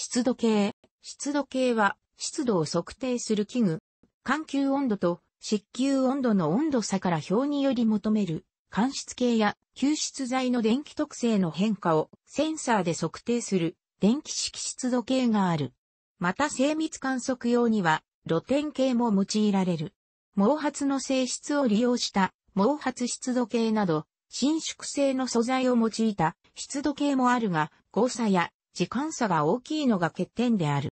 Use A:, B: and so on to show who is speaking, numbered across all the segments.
A: 湿度計。湿度計は、湿度を測定する器具。環球温度と湿球温度の温度差から表により求める、間湿計や吸湿剤の電気特性の変化をセンサーで測定する電気式湿度計がある。また精密観測用には露天計も用いられる。毛髪の性質を利用した毛髪湿度計など、伸縮性の素材を用いた湿度計もあるが、誤差や時間差が大きいのが欠点である。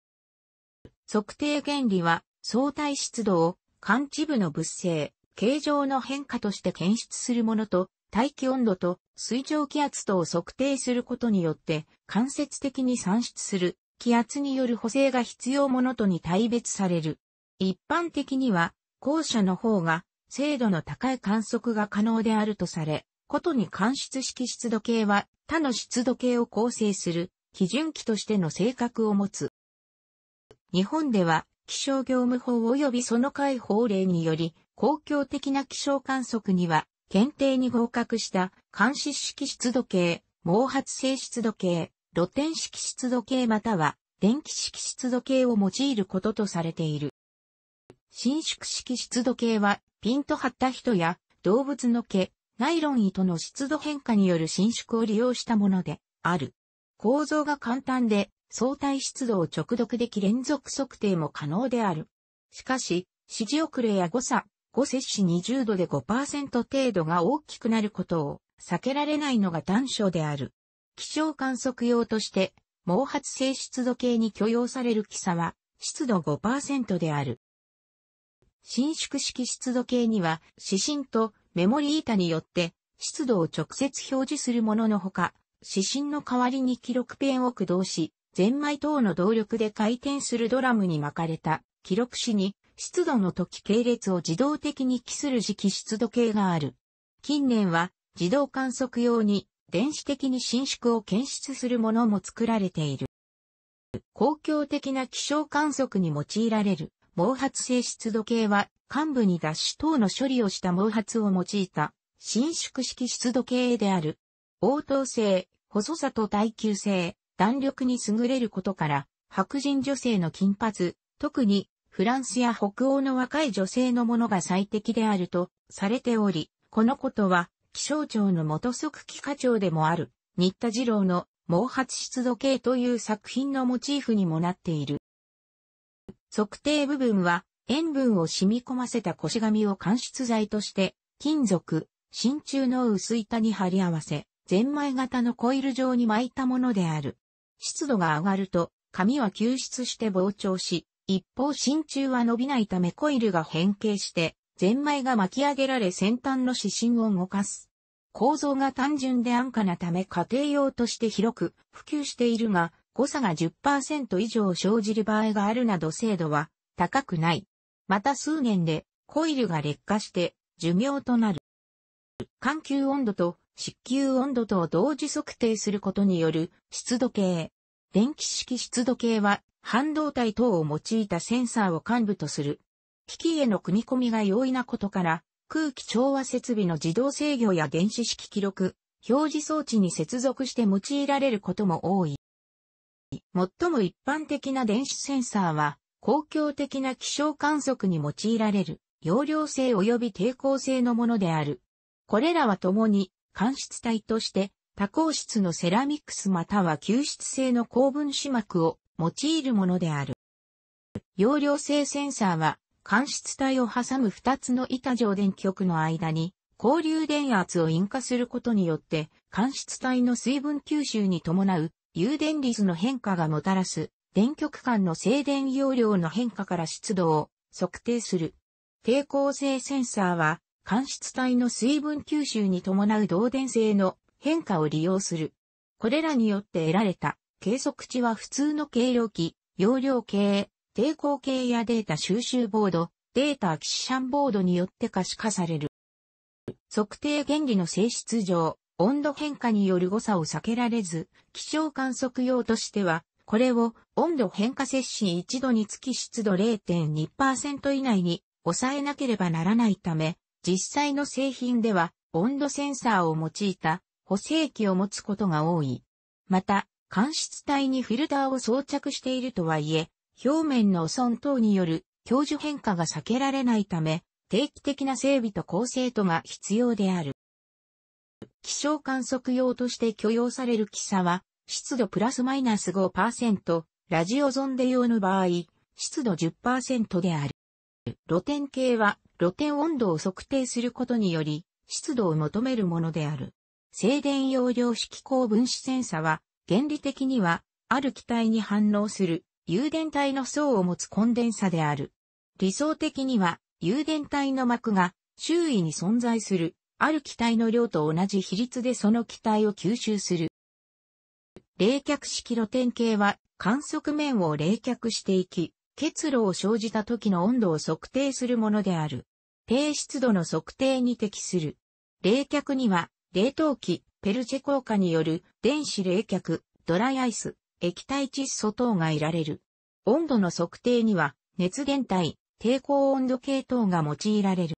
A: 測定原理は相対湿度を感知部の物性、形状の変化として検出するものと、大気温度と水蒸気圧とを測定することによって、間接的に算出する気圧による補正が必要ものとに対別される。一般的には、後者の方が精度の高い観測が可能であるとされ、ことに間質式湿度計は他の湿度計を構成する基準機としての性格を持つ。日本では、気象業務法及びその解法令により、公共的な気象観測には、検定に合格した監視式湿度計、毛髪性湿度計、露天式湿度計または電気式湿度計を用いることとされている。伸縮式湿度計はピンと張った人や動物の毛、ナイロン糸の湿度変化による伸縮を利用したものである。構造が簡単で相対湿度を直読でき連続測定も可能である。しかし、指示遅れや誤差、誤摂氏20度で5%程度が大きくなることを避けられないのが短所である。気象観測用として、毛髪性湿度計に許容される気差は、湿度5%である。伸縮式湿度計には、指針とメモリー板によって、湿度を直接表示するもののほか、指針の代わりに記録ペンを駆動し、ゼンマイ等の動力で回転するドラムに巻かれた記録紙に湿度の時系列を自動的に記する磁気湿度計がある。近年は自動観測用に電子的に伸縮を検出するものも作られている。公共的な気象観測に用いられる毛髪性湿度計は幹部に脱脂等の処理をした毛髪を用いた伸縮式湿度計である。応答性、細さと耐久性、弾力に優れることから、白人女性の金髪、特にフランスや北欧の若い女性のものが最適であるとされており、このことは気象庁の元即期課長でもある、新田次郎の毛髪湿度計という作品のモチーフにもなっている。測定部分は塩分を染み込ませた腰紙を間出剤として、金属、真鍮の薄板に貼り合わせ、ゼンマイ型のコイル状に巻いたものである。湿度が上がると、紙は吸湿して膨張し、一方真鍮は伸びないためコイルが変形して、ゼンマイが巻き上げられ先端の指針を動かす。構造が単純で安価なため家庭用として広く普及しているが、誤差が10%以上生じる場合があるなど精度は高くない。また数年でコイルが劣化して寿命となる。環球温度と湿球温度と同時測定することによる湿度計。電気式湿度計は半導体等を用いたセンサーを幹部とする。機器への組み込みが容易なことから、空気調和設備の自動制御や電子式記録、表示装置に接続して用いられることも多い。最も一般的な電子センサーは、公共的な気象観測に用いられる、容量性及び抵抗性のものである。これらはともに間質体として多孔質のセラミックスまたは吸湿性の高分子膜を用いるものである。容量性センサーは間質体を挟む2つの板状電極の間に交流電圧を引火することによって間質体の水分吸収に伴う有電率の変化がもたらす電極間の静電容量の変化から湿度を測定する。抵抗性センサーは間質体の水分吸収に伴う導電性の変化を利用する。これらによって得られた計測値は普通の計量器、容量計、抵抗計やデータ収集ボード、データキシシャンボードによって可視化される。測定原理の性質上、温度変化による誤差を避けられず、気象観測用としては、これを温度変化摂氏1度につき湿度0.2%以内に抑えなければならないため、実際の製品では温度センサーを用いた補正器を持つことが多い。また、間質体にフィルターを装着しているとはいえ、表面の損等による教授変化が避けられないため、定期的な整備と構成とが必要である。気象観測用として許容される気差は、湿度プラスマイナス5%、ラジオゾンデ用の場合、湿度10%である。露天系は露天温度を測定することにより、湿度を求めるものである。静電容量式高分子センサは、原理的には、ある気体に反応する、誘電体の層を持つコンデンサである。理想的には、誘電体の膜が、周囲に存在する、ある気体の量と同じ比率でその気体を吸収する。冷却式露天計は、観測面を冷却していき、結露を生じた時の温度を測定するものである。低湿度の測定に適する。冷却には、冷凍機、ペルチェ効果による電子冷却、ドライアイス、液体窒素等がいられる。温度の測定には、熱源体、抵抗温度計等が用いられる。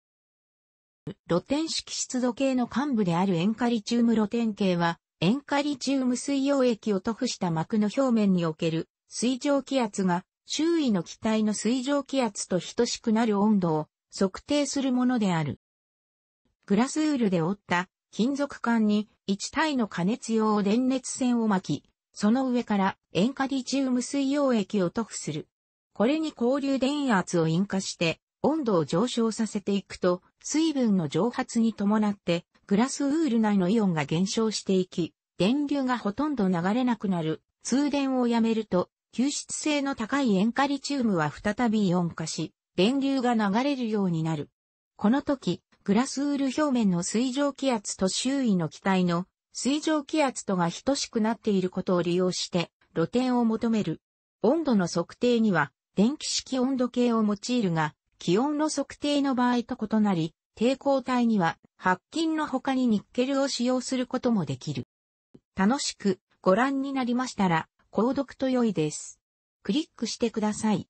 A: 露天式湿度計の幹部である塩カリチウム露天計は、塩カリチウム水溶液を塗布した膜の表面における水蒸気圧が周囲の気体の水蒸気圧と等しくなる温度を測定するものである。グラスウールで折った金属管に1体の加熱用電熱線を巻き、その上から塩化リチウム水溶液を塗布する。これに交流電圧を引火して温度を上昇させていくと水分の蒸発に伴ってグラスウール内のイオンが減少していき、電流がほとんど流れなくなる、通電をやめると、吸湿性の高い塩化リチウムは再びイオン化し、電流が流れるようになる。この時、グラスウール表面の水蒸気圧と周囲の気体の水蒸気圧とが等しくなっていることを利用して露点を求める。温度の測定には電気式温度計を用いるが、気温の測定の場合と異なり、抵抗体には白金の他にニッケルを使用することもできる。楽しくご覧になりましたら、購読と良いです。クリックしてください。